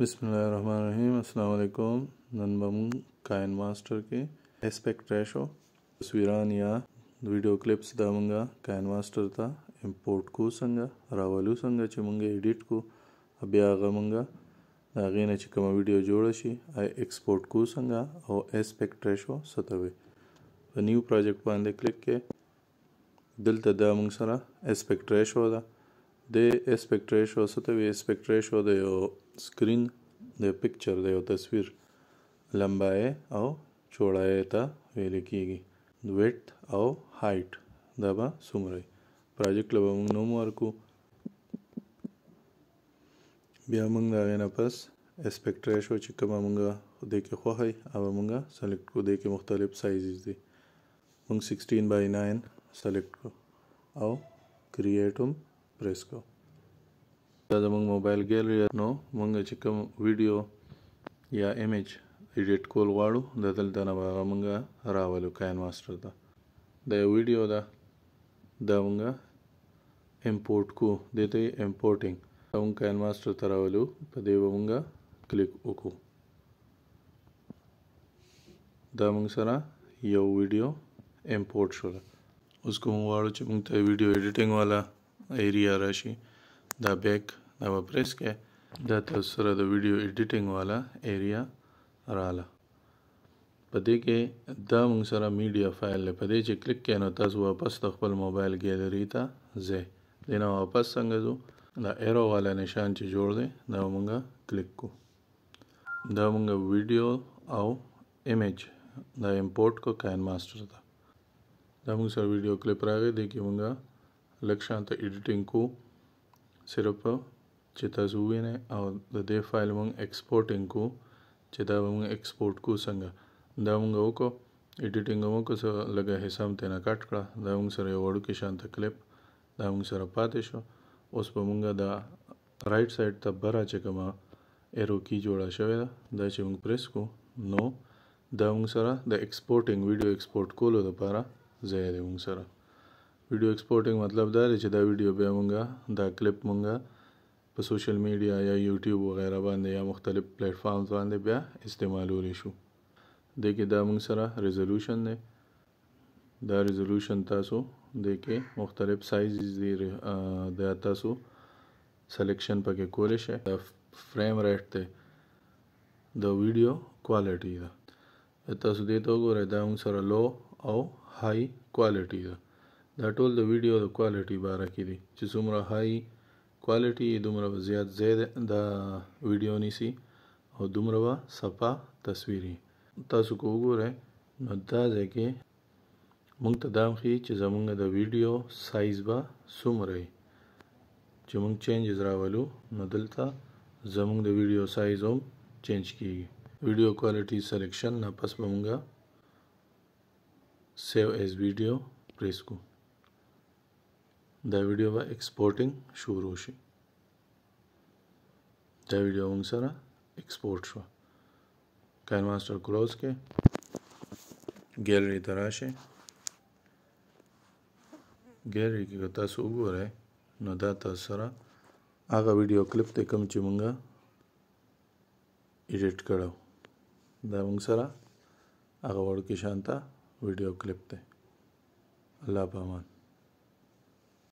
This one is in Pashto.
बिसमीम अल्लाम नन बमून काइन मास्टर के एस्पेक्ट रेशो तस्वीरान या वीडियो क्लिप्स दामंगा काइन मास्टर था इम्पोर्ट को संगा रावलू संगा چې مونږه एडिट को بیا غمنګا دا غینه چې کوم ویډیو جوړ شي آی ایکسپورټ کو څنګه او اسپیکټ ریشو 70 په نیو پروجیکټ باندې کلیک کې دلته دا موږ سره اسپیکټ ریشو ده د اسپیکټ ریشو څه ته وي اسپیکټ ریشو د یو سکرین د پکچر د یو تصویر لمبای او چوړای ته ویل کیږي ویټ او هایټ دا به څومره پروجیکټ له موږ نوم ورکو بیا موږ دا غینا پس اسپیکټ ریشو چې کوم موږ د کې خوخی او موږ سلیکټ کو د کې مختلف سایزز دي موږ 16 بای 9 سلیکټ کو او کریټوم پریس کو دا زمونږ موبایل ګیلری نو مونږ چې کوم ویډیو یا ایمیج ایډیټ کول غواړو د دلته نه به مونږ راولو کینواس ته دا یو ویډیو ده دا مونږ امپورټ کو دته امپورټینګ مونږ کینواس ته راولو په دې به مونږ کلیک وکړو دا مونږ سره یو ویډیو امپورټ شول اوس کوم غواړو چې مونږ ته ویډیو ایډیټینګ والا ایریا راشي دا بیک دا به پریس کې دا تاسو سره د ویډیو ایډیټینګ والا ایریا رااله په دې کې دا موږ سره میډیا فایل له پدې چې کلیک کړئ نو تاسو واپس د خپل موبایل ګیلری ته ځئ دینه واپس څنګه ځو دا ایرو والا نشان چې جوړ دی دا موږ کلیک کو دا موږ ویډیو او ایمیج دا امپورټ کو کین ماستر ته دا موږ سره ویډیو کلیپ راغی د کې موږ لکشانته ایډیټینګ کو صرف چې تاسو وینئ او د دې فایل مونږ ایکسپورټینګ کو چې دا مونږ ایکسپورټ کو څنګه دا مونږ وکړو ایډیټینګ مونږ سره لګه حساب ته نه کټ کړه دا مونږ سره یو وړوکی شانته کلیپ دا مونږ سره پاتې شو اوس به مونږ دا رائټ سایډ ته برا چې کومه ایرو کی جوړه شوې ده دا چې مونږ پریس کو نو دا مونږ سره د ایکسپورټینګ ویډیو ایکسپورټ کولو لپاره ځای دی مونږ سره ویډیو ایکسپورټینګ مطلب دا دی چې دا ویډیو به مونږه دا کلیپ مونږه په سوشل میډیا یا یوټیوب وغیرہ باندې یا مختلف پلیټ فارمز باندې بیا استعمالولی شو د کې دا مونږ سره ریزولوشن دی دا ریزولوشن تاسو د کې مختلف سایزز دی دا تاسو سلیکشن پکې کولې شئ دا فریم ریټ دی د ویډیو کوالټي دا تاسو دې ته وګورئ دا مونږ سره لو او های کوالټي ده دا ټول د ویډیو د کوالټي باره کې دي چې څومره هاي کوالټي دومره زیات زید دا ویډیو نیسی او دومره وا صفا تصویري تاسو کو وګورئ نو دا ځکه موږ ته دا خي چې زمونږ د ویډیو سایز به څومره چې موږ چینجز راولو نو دلته زمونږ د ویډیو سایز هم چینج کیږي ویډیو کوالټي سلیکشن نه پس موږ سیو ایز ویډیو پریس کوو دا ویډیو به ایکسپورټینګ شروع شي دا ویډیو موږ سره ایکسپورټ شو کین ماستر کلوز کې ګیلری ته راشئ ګیلری کې که تاسو وګورئ نو دا تاسو سره هغه ویډیو کلیپ دی کوم چې مونږ ایډیټ کړو دا مونږ سره هغه وړوکی شانته ویډیو کلیپ دی الله په امان